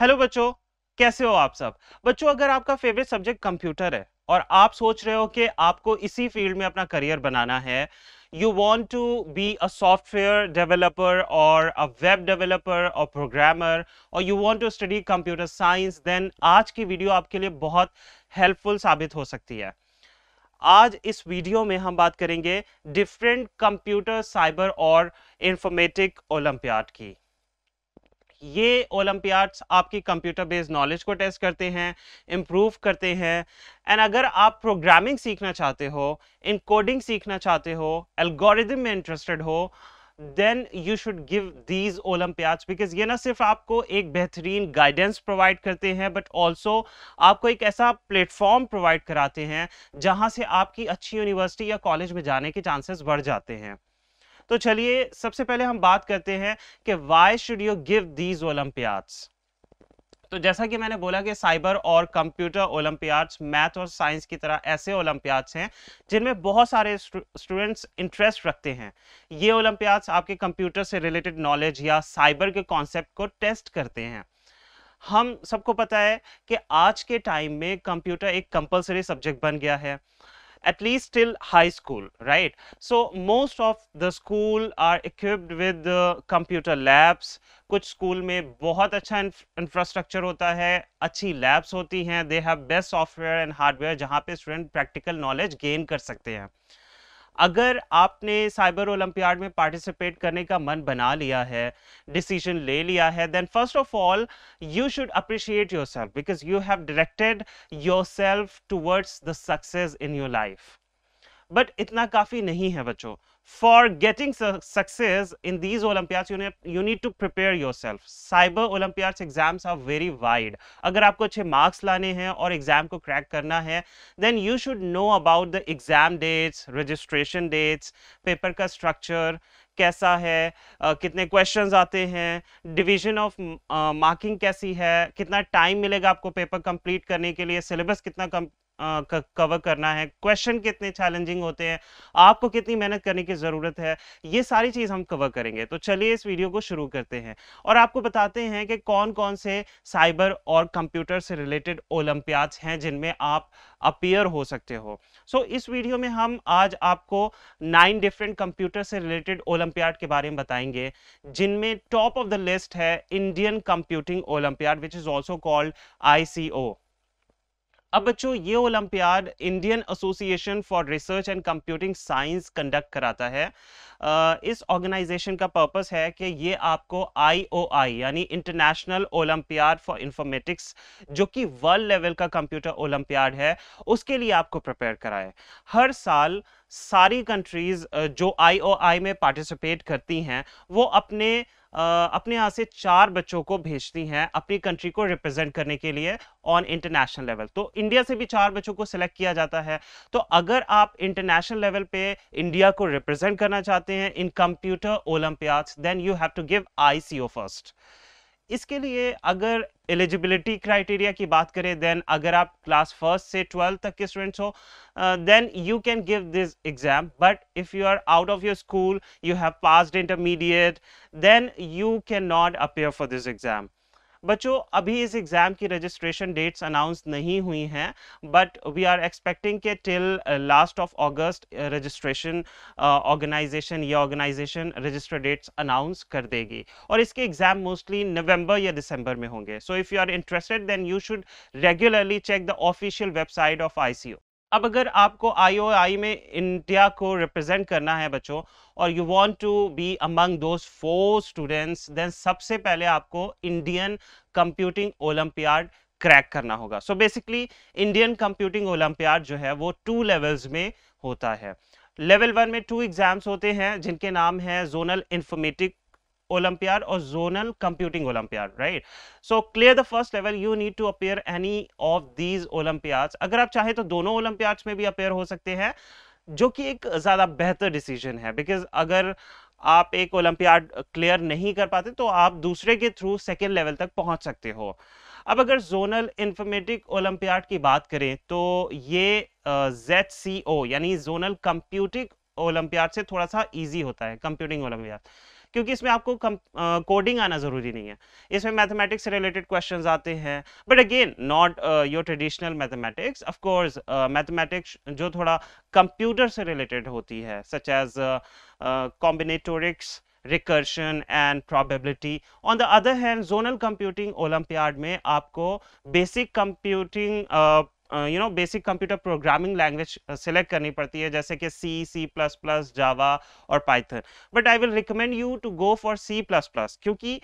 Hello बच्चों कैसे हो आप सब बच्चों अगर आपका फेवरेट सब्जेक्ट कंप्यूटर है और आप सोच रहे हो कि आपको इसी फील्ड में अपना करियर बनाना है you want to be a software developer और अ वेब डेवलपर और प्रोग्रामर और you want to study computer science then आज की वीडियो आपके लिए बहुत हेल्पफुल साबित हो सकती है आज इस वीडियो में हम बात करेंगे डिफरेंट कंप्यूटर साइबर और इंफॉर्मेटिक ओलंपियाड की ये ओलम्पियाड्स आपकी कंप्यूटर बेस्ड नॉलेज को टेस्ट करते हैं इम्प्रूव करते हैं एंड अगर आप प्रोग्रामिंग सीखना चाहते हो इन कोडिंग सीखना चाहते हो एल्गोरिदम में इंटरेस्टेड हो then you should give these olympiads because ये ना सिर्फ आपको एक बेहतरीन गाइडेंस प्रोवाइड करते हैं बट ऑल्सो आपको एक ऐसा प्लेटफॉर्म प्रोवाइड कराते हैं जहाँ से आपकी अच्छी यूनिवर्सिटी या कॉलेज में जाने के चांसेस बढ़ जाते हैं तो चलिए सबसे पहले हम बात करते हैं कि why should you give these olympiad तो जैसा कि मैंने बोला कि साइबर और कंप्यूटर ओलंपियाड्स मैथ और साइंस की तरह ऐसे ओलंपियाड्स हैं जिनमें बहुत सारे स्टूडेंट्स इंटरेस्ट रखते हैं ये ओलंपियाड्स आपके कंप्यूटर से रिलेटेड नॉलेज या साइबर के कॉन्सेप्ट को टेस्ट करते हैं हम सबको पता है कि आज के टाइम में कंप्यूटर एक कंपलसरी सब्जेक्ट बन गया है at least till high school, right? So most of the school are equipped with uh, computer labs. कुछ स्कूल में बहुत अच्छा इंफ्रास्ट्रक्चर होता है अच्छी लैब्स होती हैं they have best software and hardware जहाँ पे स्टूडेंट प्रैक्टिकल नॉलेज गेन कर सकते हैं अगर आपने साइबर ओलंपियाड में पार्टिसिपेट करने का मन बना लिया है डिसीजन ले लिया है then first of all you should appreciate yourself because you have directed yourself towards the success in your life but इतना काफ़ी नहीं है बच्चों for getting su success in these Olympiads, you, ne, you need to prepare yourself. Cyber Olympiads exams are very wide. अगर आपको अच्छे marks लाने हैं और exam को crack करना है then you should know about the exam dates, registration dates, paper का structure, कैसा है uh, कितने क्वेश्चंस आते हैं डिवीजन ऑफ मार्किंग कैसी है कितना टाइम मिलेगा आपको पेपर कंप्लीट करने के लिए सिलेबस कितना कम कवर करना है क्वेश्चन कितने चैलेंजिंग होते हैं आपको कितनी मेहनत करने की ज़रूरत है ये सारी चीज़ हम कवर करेंगे तो चलिए इस वीडियो को शुरू करते हैं और आपको बताते हैं कि कौन कौन से साइबर और कंप्यूटर से रिलेटेड ओलंपियाड्स हैं जिनमें आप अपियर हो सकते हो सो so, इस वीडियो में हम आज आपको नाइन डिफरेंट कंप्यूटर से रिलेटेड ओलंपियाड के बारे में बताएंगे जिनमें टॉप ऑफ द लिस्ट है Indian computing olympiad which is also called I अब बच्चों ये olympiad Indian association for research and computing science conduct कराता है इस ऑर्गेनाइजेशन का पर्पस है कि ये आपको आईओआई यानी इंटरनेशनल ओलंपियाड फॉर इंफॉर्मेटिक्स जो कि वर्ल्ड लेवल का कंप्यूटर ओलंपियाड है उसके लिए आपको प्रिपेयर कराए हर साल सारी कंट्रीज जो आईओआई में पार्टिसिपेट करती हैं वो अपने अपने यहाँ से चार बच्चों को भेजती हैं अपनी कंट्री को रिप्रेजेंट करने के लिए ऑन इंटरनेशनल लेवल तो इंडिया से भी चार बच्चों को सिलेक्ट किया जाता है तो अगर आप इंटरनेशनल लेवल पे इंडिया को रिप्रेजेंट करना चाहते हैं in computer olympiads then you have to give ICO first इसके लिए अगर एलिजिबिलिटी क्राइटेरिया की बात करें देन अगर आप क्लास फर्स्ट से ट्वेल्थ तक के स्टूडेंट्स हो then you can give this exam but if you are out of your school you have passed intermediate then you can not appear for this exam बच्चों अभी इस exam की registration dates announce नहीं हुई हैं but we are expecting के till last of August registration organization या organization register dates announce कर देगी और इसके एग्ज़ाम मोस्टली नवंबर या दिसंबर में होंगे so if you are interested then you should regularly check the official website of I अब अगर आपको आई ओ आई में इंडिया को रिप्रेजेंट करना है बच्चों और you want to be among those four students then सबसे पहले आपको इंडियन कंप्यूटिंग ओलंपियाड क्रैक करना होगा so basically Indian computing olympiad जो है वो टू लेवल्स में होता है लेवल वन में टू एग्जाम्स होते हैं जिनके नाम है zonal informatic Olympiad or Zonal Computing Olympiad, right? So clear the first level, you need to appear any of these Olympiads. अगर आप चाहे तो दोनों Olympiads में भी appear हो सकते हैं जो कि एक ज़्यादा बेहतर decision है because अगर आप एक ओलंपियाड क्लियर नहीं कर पाते तो आप दूसरे के थ्रू सेकेंड लेवल तक पहुंच सकते हो अब अगर जोनल इन्फॉर्मेटिक ओलंपियाड की बात करें तो ये जेड सी ओ यानी जोनल कंप्यूटिक ओलंपियाड से थोड़ा सा इजी होता है कंप्यूटिंग ओलंपियाड क्योंकि इसमें आपको कोडिंग आना ज़रूरी नहीं है इसमें मैथमेटिक्स रिलेटेड क्वेश्चन आते हैं but again not your traditional mathematics of course mathematics जो थोड़ा कंप्यूटर से रिलेटेड होती है such as combinatorics recursion and probability on the other hand zonal computing olympiad में आपको basic computing uh, you know basic computer programming language select करनी पड़ती है जैसे कि सी सी प्लस प्लस जावा और Python but I will recommend you to go for C plus plus क्योंकि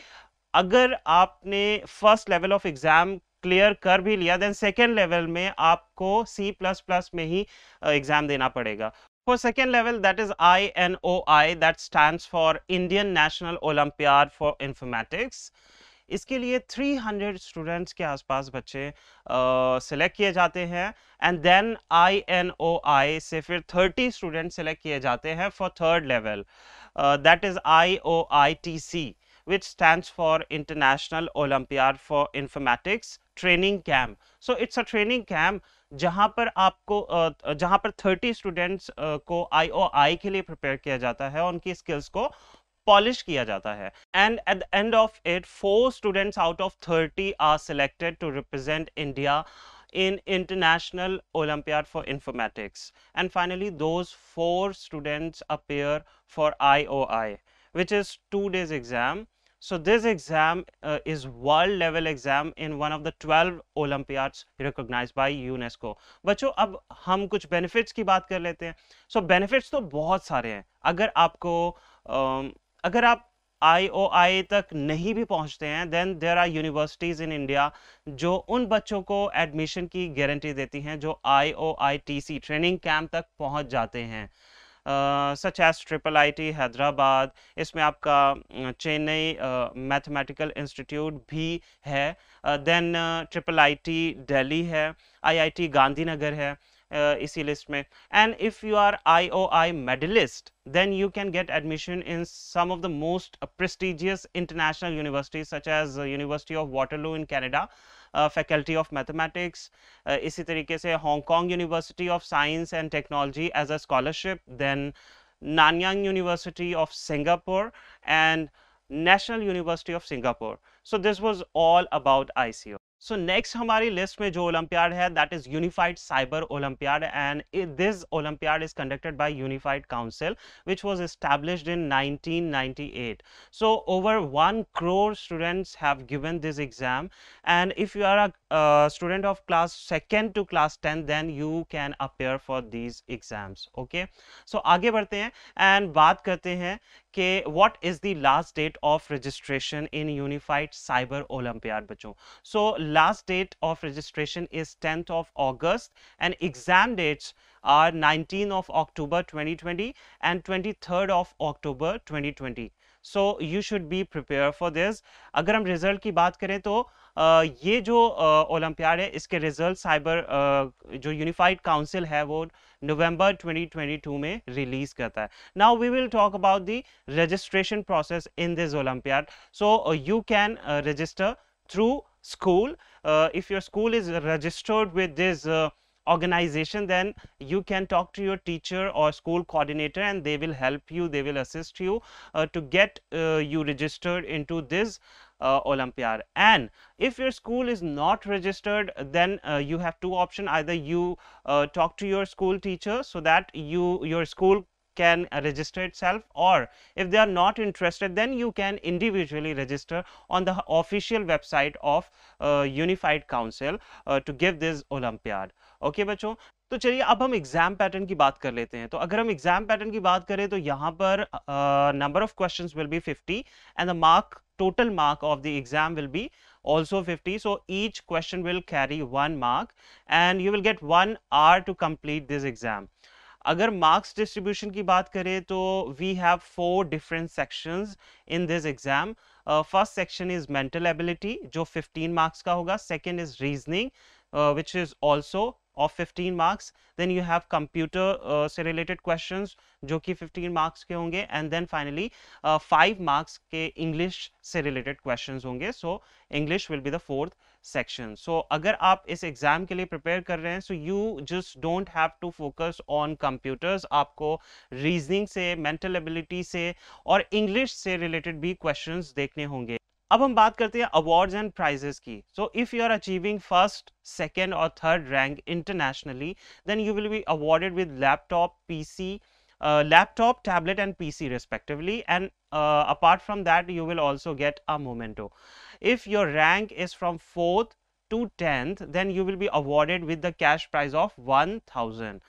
अगर आपने first level of exam clear कर भी लिया देन सेकेंड लेवल में आपको सी प्लस प्लस में ही एग्जाम देना पड़ेगा second level that is I N O I that stand for Indian national olympiad for informatics इसके लिए 300 स्टूडेंट्स के आसपास बच्चे सेलेक्ट किए जाते हैं and then I N O I से फिर 30 स्टूडेंट सेलेक्ट किए जाते हैं for third level that is I O I T C which stand for international olympiad for informatics training camp so it's a training camp जहाँ पर आपको जहाँ पर 30 स्टूडेंट्स को आई ओ आई के लिए प्रिपेयर किया जाता है उनकी स्किल्स को पॉलिश किया जाता है and at the end of it four students out of thirty are selected to represent India in International Olympiad for Informatics. And finally, those four students appear for IOI, which is two days exam. So this exam uh, is world level exam in one of the 12 Olympiads recognized by UNESCO. बच्चों अब हम कुछ benefits की बात कर लेते हैं. So benefits तो बहुत सारे हैं. अगर आपको um, अगर आप आई ओ आई तक नहीं भी पहुंचते हैं then there are universities in India जो उन बच्चों को एडमिशन की गारंटी देती हैं जो I O I T C training camp तक पहुंच जाते हैं such as triple I T Hyderabad इसमें आपका चेन्नई मैथमेटिकल इंस्टीट्यूट भी है then triple I T Delhi है आई आई टी गांधीनगर है Uh, इसी लिस्ट में and if you are I O then you can get admission in some of the most prestigious international universities such as uh, University of Waterloo in Canada, uh, Faculty of Mathematics, uh, इसी तरीके से Hong Kong University of Science and Technology as a scholarship, then Nanyang University of Singapore and National University of Singapore. So, this was all about ICO. So next हमारी list में जो olympiad है that is unified cyber olympiad and this olympiad is conducted by unified council which was established in 1998 so over one crore students have given this exam and if you are a student of class second to class ten then you can appear for these exams okay so आगे बढ़ते हैं एंड बात करते हैं कि what is the last date of registration in unified cyber olympiad बच्चों so last date of registration is tenth of August and exam dates are 19 of October 2020 and 23 of October 2020 so you should be prepare for this अगर हम result की बात करें तो आ, ये जो olympiad है इसके रिजल्ट साइबर जो यूनिफाइड काउंसिल है वो नवंबर 2022 में रिलीज करता है now we will talk about the registration process in this olympiad so you can register through school. Uh, if your school is registered with this uh, organization, then you can talk to your teacher or school coordinator and they will help you, they will assist you uh, to get uh, you registered into this uh, Olympiad. And if your school is not registered, then uh, you have two option Either you uh, talk to your school teacher so that you your school can register itself or if they are not interested then you can individually register on the official website of uh, unified council uh, to give this olympiad okay bachcho तो चलिए अब हम exam pattern की बात कर लेते हैं तो अगर हम एग्जाम पैटर्न की बात करें तो यहाँ पर number of questions will be 50 and the mark total mark of the exam will be also 50. So, each question will carry one mark and you will get one hour to complete this exam. अगर marks distribution की बात करें तो we have four different sections in this exam. Uh, first section is mental ability जो 15 marks का होगा. Second is reasoning uh, which is also of 15 marks then you have computer uh, se related questions jo ki 15 marks ke honge and then finally 5 uh, marks ke English se related questions honge so English will be the fourth section so agar aap is exam ke liye prepare kar rahe hain so you just don't have to focus on computers aapko reasoning se mental ability se aur English se related bhi questions dekhne honge अब हम बात करते हैं awards and prizes की so if you are achieving first second और third rank internationally then you will be awarded with laptop PC laptop tablet and PC respectively and apart from that you will also get a memento if your rank is from fourth to tenth then you will be awarded with the cash prize of one thousand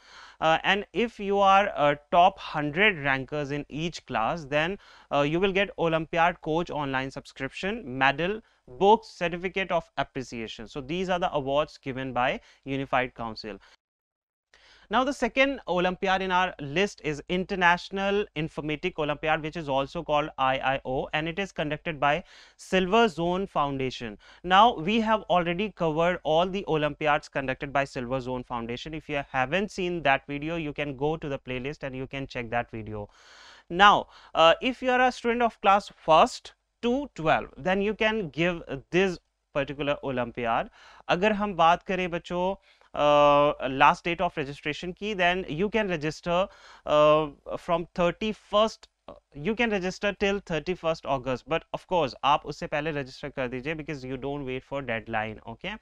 Uh, and if you are uh, top 100 rankers in each class, then uh, you will get Olympiad Coach online subscription, medal, book, certificate of appreciation. So, these are the awards given by Unified Council. Now, the second Olympiad in our list is International Informatic Olympiad, which is also called IIO and it is conducted by Silver Zone Foundation. Now, we have already covered all the Olympiads conducted by Silver Zone Foundation. If you haven't seen that video, you can go to the playlist and you can check that video. Now, uh, if you are a student of class 1st to 12, then you can give this particular Olympiad. अगर हम बात करें बच्चों uh, last date of registration key then you can register uh, from 31st you can register till 31st August but of course आप उससे पहले register कर दीजिए because you don't wait for deadline okay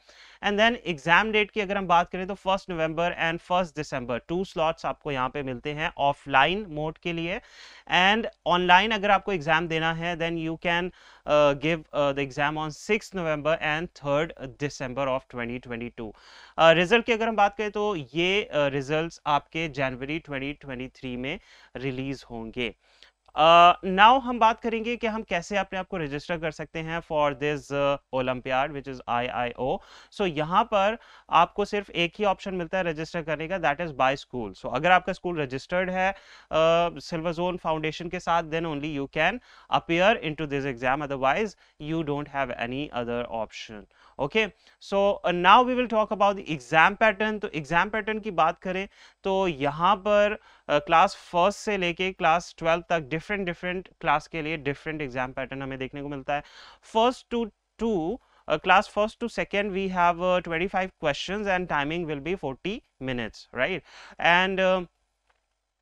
and then exam date की अगर हम बात करें तो 1st November and 1st December two slots आपको यहाँ पे मिलते हैं offline mode के लिए and online अगर आपको exam देना है then you can uh, uh, give uh, the exam on 6th November and 3rd December of 2022 result की अगर हम बात करें तो ये uh, results आपके जनवरी 2023 में रिलीज होंगे नाउ uh, हम बात करेंगे कि हम कैसे अपने आप को रजिस्टर कर सकते हैं for this olympiad which is I I O so यहाँ पर आपको सिर्फ एक ही ऑप्शन मिलता है रजिस्टर करने का that is by school so अगर आपका स्कूल रजिस्टर्ड है सिल्वर जोन फाउंडेशन के साथ then only you can appear in to this exam otherwise you don't have any other option okay so now we will talk about the exam pattern तो exam pattern की बात करें तो यहाँ पर class uh, first से लेके class twelfth तक डिफरेंट डिफरेंट क्लास के लिए डिफरेंट एग्जाम पैटर्न हमें देखने को मिलता है first to to class first to second we have twenty five question and timing will be forty minutes right and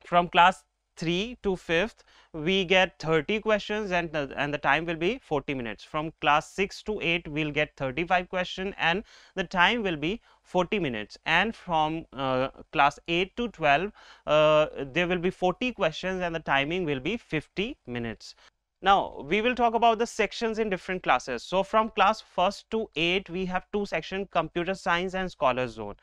from class 3 to 5th we get 30 questions and the, and the time will be 40 minutes from class 6 to 8 we'll get 35 question and the time will be 40 minutes and from uh, class 8 to 12 uh, there will be 40 questions and the timing will be 50 minutes now, we will talk about the sections in different classes. So, from class 1st to 8, we have two sections, computer science and scholar zone.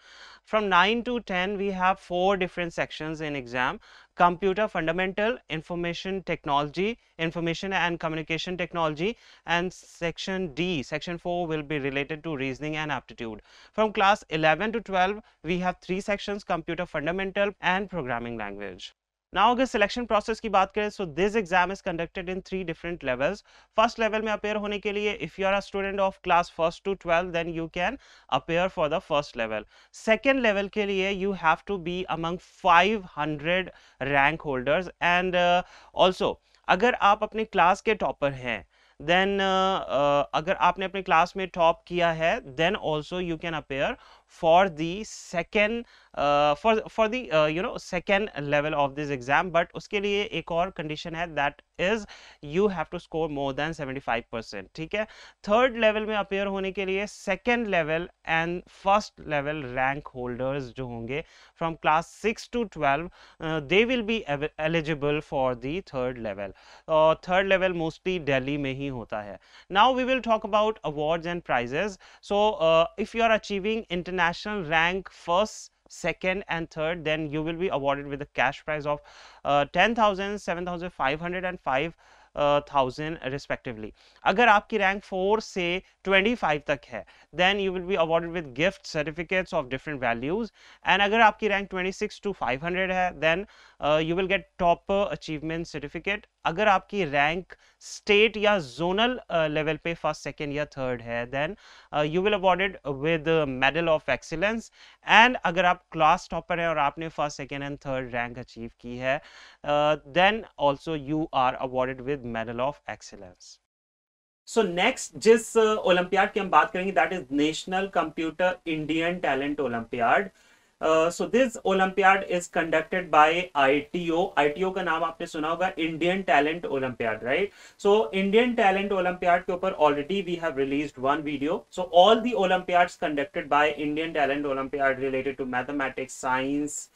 From 9 to 10, we have four different sections in exam, computer fundamental, information technology, information and communication technology, and section D, section 4 will be related to reasoning and aptitude. From class 11 to 12, we have three sections, computer fundamental and programming language. Now अगर selection process की बात करें so this exam is conducted in three different levels first level में appear होने के लिए if you are a student of class first to twelve then you can appear for the first level second level के लिए you have to be among five hundred rank holders and also अगर आप अपने class के topper हैं then uh, uh, अगर आपने अपने क्लास में टॉप किया है then also you can appear for the second uh, for for the uh, you know second level of this exam but उसके लिए एक और condition है that is you have to score more than 75 percent ठीक है third level में appear होने के लिए second level and first level rank holders जो होंगे from class 6 to 12 uh, they will be eligible for the third level और uh, third level mostly Delhi में ही होता है now we will talk about awards and prizes so uh, if you are achieving international national rank first second and third then you will be awarded with a cash prize of uh, 10000 7500 and 5000 uh, respectively agar aapki rank 4 say 25 tak hai then you will be awarded with gift certificates of different values and agar aapki rank 26 to 500 hai then uh, you will get top uh, achievement certificate अगर आपकी rank state या zonal level uh, पे first second या third है then you will awarded with medal of excellence and अगर आप class topper हैं और आपने first second and third rank achieve की है then also you are awarded with medal of excellence so next जिस ओलंपियाड uh, की हम बात करेंगे that is national computer Indian talent olympiad Uh, so this Olympiad is conducted by ITO. ITO का नाम आपने सुना होगा Indian Talent Olympiad, right? So Indian Talent Olympiad के ऊपर already we have released one video. So all the Olympiads conducted by Indian Talent Olympiad related to mathematics, science,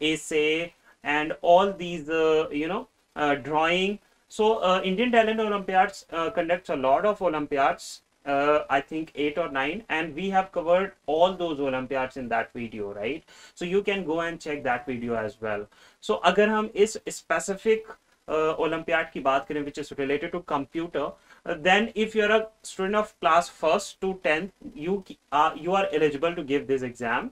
essay, and all these, uh, you know, uh, drawing. So Indian Talent Olympiads conducts a lot of Olympiads uh, I think eight or nine and we have covered all those Olympiads in that video right so you can go and check that video as well so अगर हम इस specific uh, Olympiad ki बात which is related to computer uh, then if you're a student of class first to 10th you uh, you are eligible to give this exam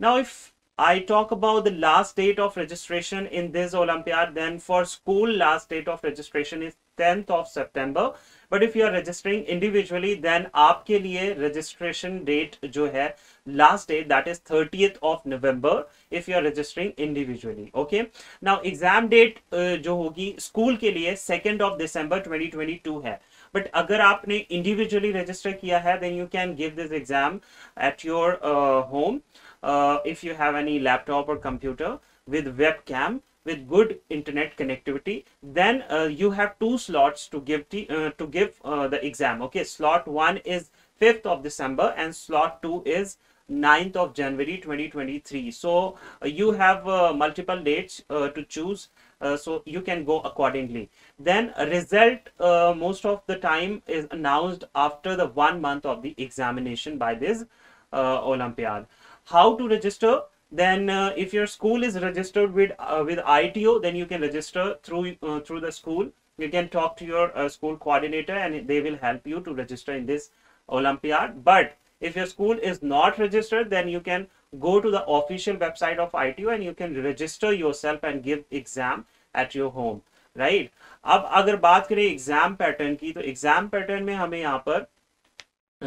now if I talk about the last date of registration in this Olympiad then for school last date of registration is 10th of September but if you are registering individually then आपके लिए registration date जो है last date that is 30th of November if you are registering individually okay now exam date जो होगी school के लिए 2nd of December 2022 है but अगर आपने इंडिविजुअली रजिस्टर किया है then you can give this exam at your home if you have any laptop और computer with webcam with good internet connectivity then uh, you have two slots to give the, uh, to give uh, the exam okay slot 1 is 5th of december and slot 2 is 9th of january 2023 so uh, you have uh, multiple dates uh, to choose so you can go accordingly then result most of the time is announced after the one month of the examination by this olympiad how to register then uh, if your school is registered with uh, with ITO, then you can register through uh, through the school. You can talk to your uh, school coordinator, and they will help you to register in this Olympiad. But if your school is not registered, then you can go to the official website of ITO and you can register yourself and give exam at your home, right? अब अगर बात करें exam pattern की तो exam pattern में हमें यहाँ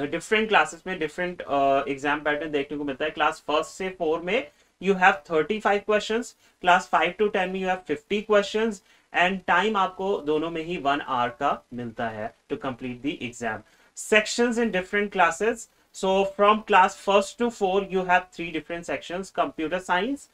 different uh, classes में डिफरेंट एग्जाम पैटर्न देखने को मिलता है क्लास फर्स्ट से फोर में you have thirty five question class five to ten में you have fifty question and time आपको दोनों में ही वन आवर का मिलता है to complete the exam section in different classes so from class first to four you have three different section computer science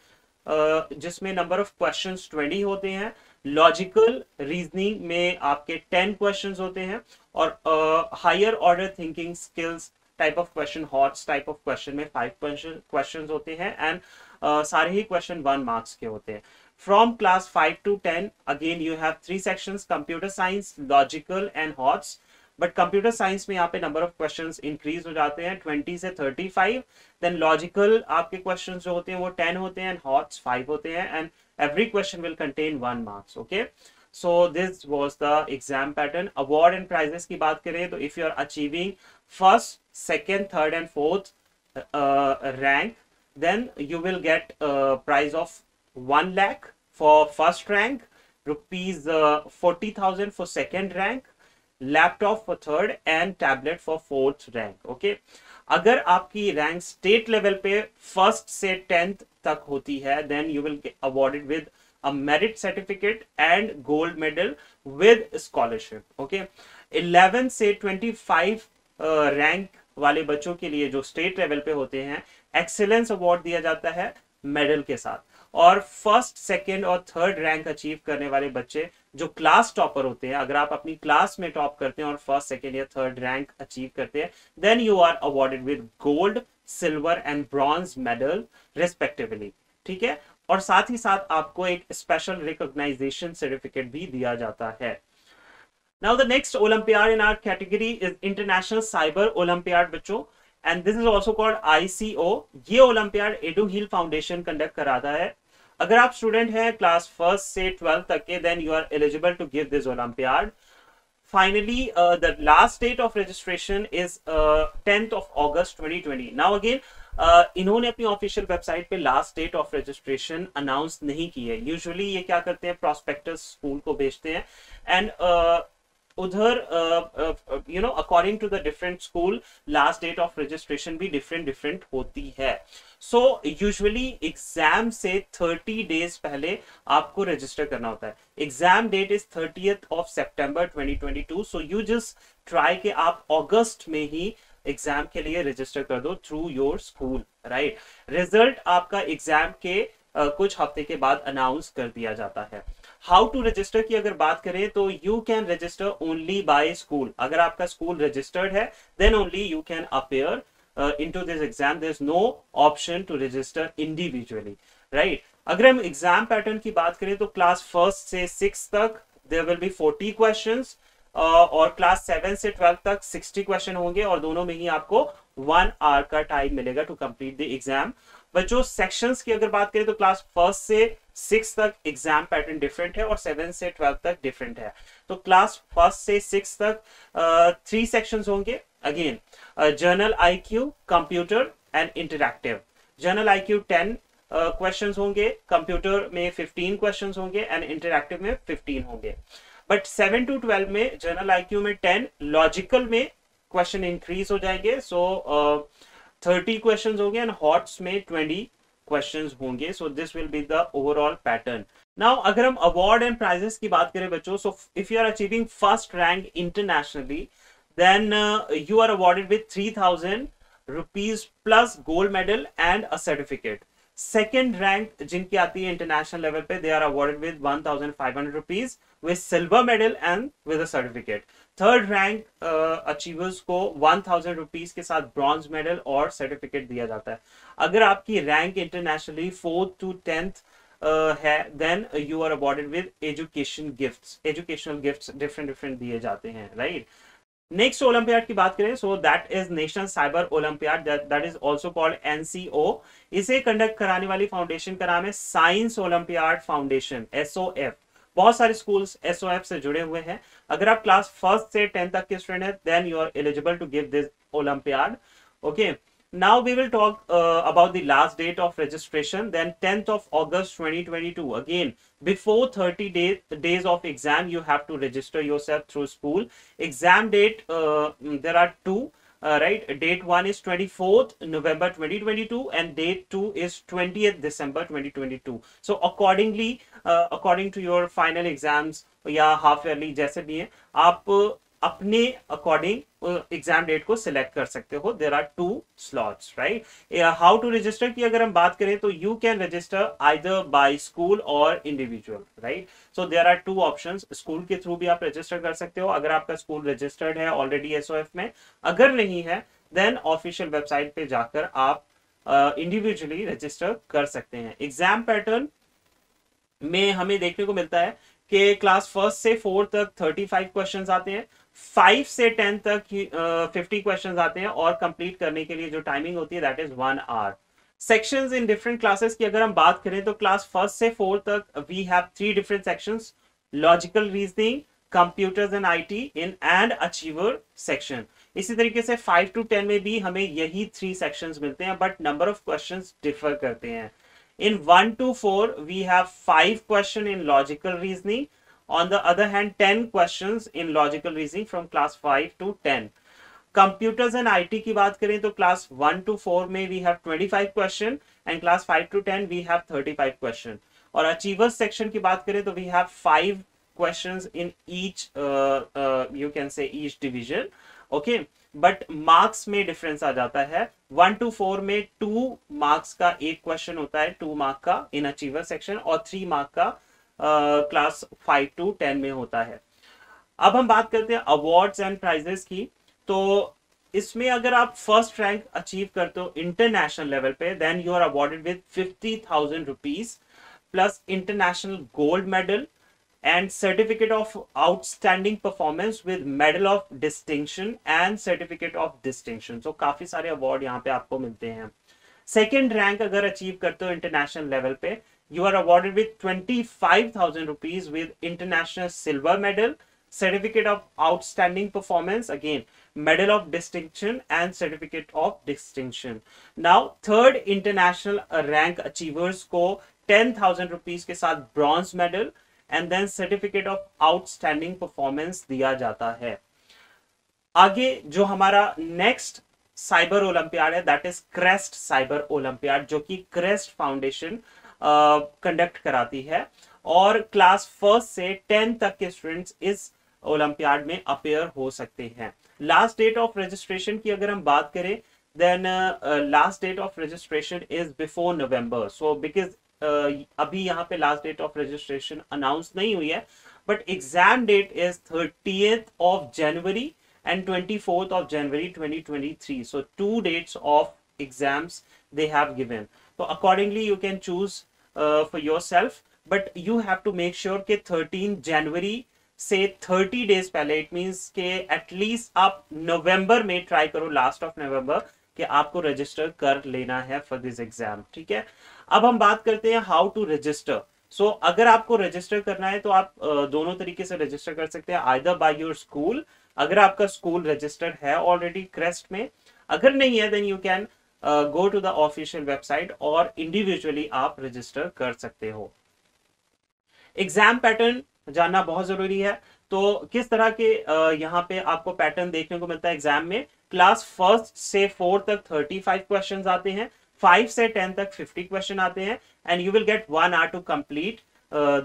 जिसमें number of question twenty होते हैं लॉजिकल रीजनिंग में आपके टेन क्वेश्चन होते हैं और higher order thinking skills type of question HOTS type of question में five question होते हैं एंड uh, सारे ही क्वेश्चन वन मार्क्स के होते हैं from class five to ten again you have three section computer science logical and HOTS but computer science में यहाँ पे नंबर ऑफ क्वेश्चन इंक्रीज हो जाते हैं ट्वेंटी से थर्टी फाइव देन लॉजिकल आपके क्वेश्चन जो होते हैं वो टेन होते हैं एंड हॉट्स फाइव होते हैं and every question will contain one marks okay so this was the exam pattern award and prizes की बात करें तो if you are achieving first second third and fourth rank then you will get prize of one lakh for first rank rupees forty thousand for second rank laptop for third and tablet for fourth rank okay अगर आपकी rank state level पे first से tenth तक होती है then you will awarded with a merit certificate and gold medal with scholarship okay 11 से 25 rank uh, वाले बच्चों के लिए जो स्टेट लेवल पे होते हैं एक्सेलेंस अवार्ड दिया जाता है मेडल के साथ और फर्स्ट सेकंड और थर्ड रैंक अचीव करने वाले बच्चे जो क्लास टॉपर होते हैं अगर आप अपनी क्लास में टॉप करते हैं और फर्स्ट सेकंड या थर्ड रैंक अचीव करते हैं then you are awarded with gold silver and bronze medal respectively ठीक है और साथ ही साथ आपको एक स्पेशल रिकॉग्नाइजेशन सर्टिफिकेट भी दिया जाता है now the next olympiad in our category is international cyber olympiad बच्चों and this is also called ICO ये एडो हिल फाउंडेशन कंडक्ट कराता है अगर आप स्टूडेंट हैं क्लास फर्स्ट से ट्वेल्थ तक के then you are eligible to give this olympiad finally the last date of registration is tenth of August 2020 now again इन्होंने अपनी ऑफिशियल वेबसाइट पे last date of registration announce नहीं की है यूजुअली ये क्या करते हैं प्रोस्पेक्टस स्कूल को भेजते हैं एंड उधर you know according to the different school last date of registration भी डिफरेंट डिफरेंट होती है सो यूजुअली एग्जाम से थर्टी डेज पहले आपको रजिस्टर करना होता है exam date is thirtieth of September to so you just try के आप ऑगस्ट में ही एग्जाम के लिए रजिस्टर कर दो through your school right result आपका एग्जाम के Uh, कुछ हफ्ते के बाद अनाउंस कर दिया जाता है हाउ टू रजिस्टर की अगर बात करें तो you can register only by school अगर आपका स्कूल रजिस्टर्ड है then only you can appear in to this exam there is no option to register individually right अगर हम एग्जाम पैटर्न की बात करें तो क्लास फर्स्ट से सिक्स तक there will be forty question और क्लास सेवन से ट्वेल्व तक सिक्सटी क्वेश्चन होंगे और दोनों में ही आपको वन आवर का टाइम मिलेगा टू कंप्लीट द एग्जाम बच्चों सेक्शंस की अगर बात करें तो क्लास फर्स्ट से सिक्स तक एग्जाम पैटर्न डिफरेंट है और सेवन से ट्वेल्व तक डिफरेंट है तो क्लास फर्स्ट से सिक्स तक थ्री सेक्शंस होंगे again general IQ computer and interactive journal IQ ten questions होंगे कंप्यूटर में फिफ्टीन क्वेश्चंस होंगे एंड इंटरक्टिव में फिफ्टीन होंगे बट सेवन टू ट्वेल्व में जनरल आईक्यू में टेन लॉजिकल में क्वेश्चन इंक्रीज हो जाएंगे सो थर्टी क्वेश्चन होंगे एंड हॉट्स में ट्वेंटी क्वेश्चन होंगे so this will be the overall pattern now अगर हम अवार्ड एंड प्राइजेस की बात करें बच्चों so if you are achieving first rank internationally then you are awarded with three thousand rupees plus gold medal and a certificate second rank जिनकी आती है international level पे they are awarded with 1,500 thousand five hundred rupees with silver medal and with a certificate third rank achievers को one thousand rupees के साथ bronze medal और certificate दिया जाता है अगर आपकी rank internationally fourth to tenth है then you are awarded with education gift educational gift different different दिए जाते हैं राइट right? नेक्स्ट ओलंपियाड की बात करें so that is national cyber olympiad that is also called NCO इसे conduct कराने वाली फाउंडेशन का नाम है साइंस ओलंपियाड फाउंडेशन एसओएफ बहुत सारे स्कूल्स एसओएफ से जुड़े हुए हैं अगर आप क्लास फर्स्ट से टेंथ तक के स्टूडेंट हैं then you are eligible to give this olympiad okay okay? Now we will talk uh, about the last date of registration, then 10th of August 2022. Again, before 30 day, days of exam, you have to register yourself through school. Exam date, uh, mm, there are two, uh, right? Date one is 24th November 2022 and date two is 20th December 2022. So accordingly, uh, according to your final exams या half yearly जैसे भी है आप अपने according exam date को select कर सकते हो there are two slots right how to register की अगर हम बात करें तो you can register either by school और individual right so there are two option school के थ्रू भी आप रजिस्टर कर सकते हो अगर आपका स्कूल रजिस्टर्ड है ऑलरेडी एस में अगर नहीं है देन ऑफिशियल वेबसाइट पे जाकर आप इंडिविजुअली uh, रजिस्टर कर सकते हैं एग्जाम पैटर्न में हमें देखने को मिलता है कि क्लास फर्स्ट से फोर्थ तक थर्टी फाइव क्वेश्चन आते हैं फाइव से टेन तक फिफ्टी uh, क्वेश्चंस आते हैं और कंप्लीट करने के लिए जो टाइमिंग होती है that is one hour sections in different classes की अगर हम बात करें तो क्लास फर्स्ट से फोर तक we have three different sections logical reasoning computers and IT in and achiever section इसी तरीके से फाइव टू टेन में भी हमें यही थ्री सेक्शंस मिलते हैं but number of questions differ करते हैं in one two four we have five question in logical reasoning On the other hand, 10 questions in logical reasoning from class 5 to 10. Computers and IT की बात करें तो class one two four में we have 25 question and class five to ten we have 35 question और achievers section की बात करें तो we have five question in each you can say each division okay but marks में difference आ जाता है वन टू फोर में टू मार्क्स का एक क्वेश्चन होता है टू मार्क का इन अचीवर सेक्शन और थ्री मार्क का क्लास फाइव टू टेन में होता है अब हम बात करते हैं अवार्ड्स एंड प्राइजेस की तो इसमें अगर आप फर्स्ट रैंक अचीव करते हो इंटरनेशनल लेवल पे then you are awarded with fifty thousand rupees plus international gold medal and certificate of outstanding performance with medal of distinction and certificate of distinction so काफी सारे award यहाँ पे आपको मिलते हैं सेकेंड रैंक अगर achieve करते हो इंटरनेशनल लेवल पे you are awarded with 25,000 rupees with international silver medal, certificate of outstanding performance, again, medal of distinction and certificate of distinction. Now, third international rank achievers ko 10,000 rupees ke sath bronze medal and then certificate of outstanding performance diya jata hai aage jo hamara next cyber olympiad है that is CREST cyber olympiad जो कि crest foundation conduct कराती है और class first से tenth तक के students इस ओलंपियाड में अपेयर हो सकते हैं लास्ट डेट ऑफ रजिस्ट्रेशन की अगर हम बात करें then last date of registration is before November so because अभी यहाँ पे last date of registration announce नहीं हुई है but exam date is thirty of January and twenty of January twenty so two dates of exams they have given तो accordingly you can choose for yourself but you have to make sure के thirteen January से thirty days पहले it means के at least आप नवंबर में try करो last of November कि आपको रजिस्टर कर लेना है फॉर दिस एग्जाम ठीक है अब हम बात करते हैं हाउ टू रजिस्टर सो अगर आपको रजिस्टर करना है तो आप uh, दोनों तरीके से रजिस्टर कर सकते हैं आयदर बाय योर स्कूल अगर आपका स्कूल रजिस्टर्ड है ऑलरेडी क्रेस्ट में अगर नहीं है then you can go to the official website और इंडिविजुअली आप रजिस्टर कर सकते हो एग्जाम पैटर्न जानना बहुत जरूरी है तो किस तरह के uh, यहाँ पे आपको पैटर्न देखने को मिलता है एग्जाम में क्लास फर्स्ट से फोर तक थर्टी फाइव क्वेश्चन आते हैं फाइव से टेन तक फिफ्टी क्वेश्चन आते हैं and you will get one hour to complete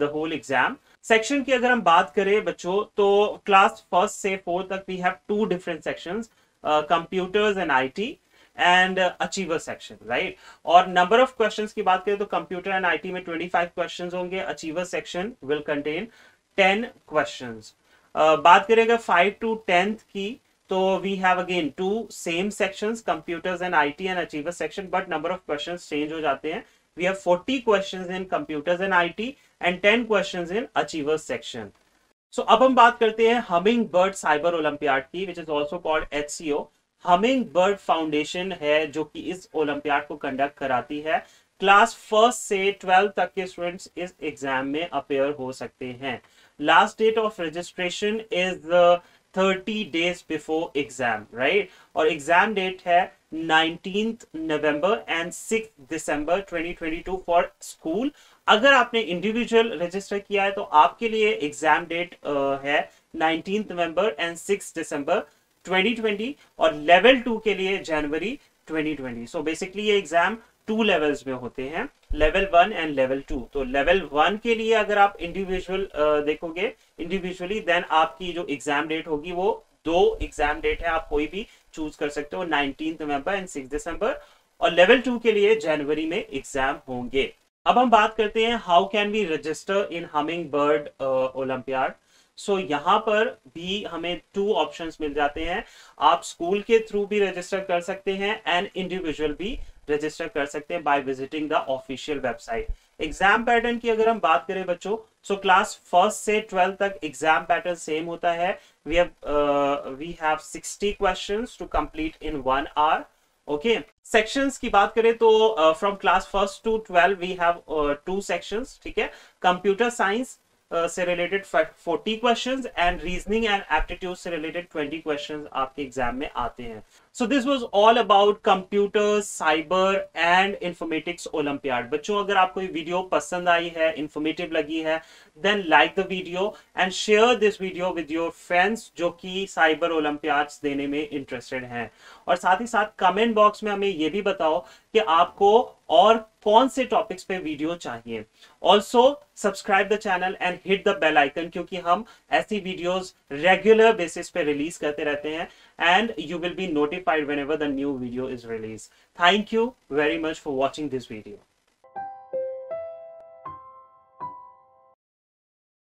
the whole exam section की अगर हम बात करें बच्चों तो क्लास फर्स्ट से फोर्थ तक we have two different sections computers and IT and achiever section right और नंबर ऑफ क्वेश्चन की बात करें तो कंप्यूटर एंड आईटी में ट्वेंटी फाइव क्वेश्चन होंगे achiever section will contain ten question बात करेगा फाइव टू टेंथ की तो we have again two same section computers and I T and achiever section but number of question change हो जाते हैं we have forty question in computers and I T and ten question in achiever section so अब हम बात करते हैं humming bird cyber olympiad की which is also called H C O humming bird foundation है जो कि इस ओलंपियाड को कंडक्ट कराती है क्लास फर्स्ट से ट्वेल्थ तक के स्टूडेंट्स इस एग्जाम में अपेयर हो सकते हैं last date of registration is thirty days before exam right और एग्जाम डेट है nineteen November and six December 2022 for school अगर आपने इंडिविजुअल रजिस्टर किया है तो आपके लिए एग्जाम डेट uh, है nineteen November and six December 2020 और लेवल टू के लिए जनवरी 2020 सो बेसिकली ये एग्जाम टू लेवल्स में होते हैं level one and level two तो लेवल वन के लिए अगर आप इंडिविजुअल uh, देखोगे इंडिविजुअली देन आपकी जो एग्जाम डेट होगी वो दो एग्जाम डेट है आप कोई भी चूज कर सकते हो nineteen November and six December और लेवल टू के लिए जनवरी में एग्जाम होंगे अब हम बात करते हैं how can we register in Humming Bird Olympiad so so, यहाँ पर भी हमें टू ऑप्शंस मिल जाते हैं आप स्कूल के थ्रू भी रजिस्टर कर सकते हैं एंड इंडिविजुअल भी रजिस्टर कर सकते हैं by visiting the official website exam pattern की अगर हम बात करें बच्चों सो क्लास फर्स्ट से ट्वेल्थ तक एग्जाम पैटर्न सेम होता है we have sixty question to complete in one hour okay sections की बात करें तो from class first to twelve we have two sections ठीक है कंप्यूटर साइंस Uh, से related 40 questions and reasoning and aptitude से रिलेटेड 20 क्वेश्चंस आपके exam में आते हैं so this was all about computer cyber and informatics olympiad बच्चों अगर आपको ये वीडियो पसंद आई है इंफॉर्मेटिव लगी है then like the video and share this video with your friends जो कि साइबर ओलंपियाड्स देने में इंटरेस्टेड हैं और साथ ही साथ कमेंट बॉक्स में हमें ये भी बताओ कि आपको और कौन से टॉपिक्स पे वीडियो चाहिए also subscribe the channel and hit the bell icon क्योंकि हम ऐसी वीडियोस रेगुलर बेसिस पे रिलीज करते रहते हैं and you will be notified whenever the new video is released. Thank you very much for watching this video.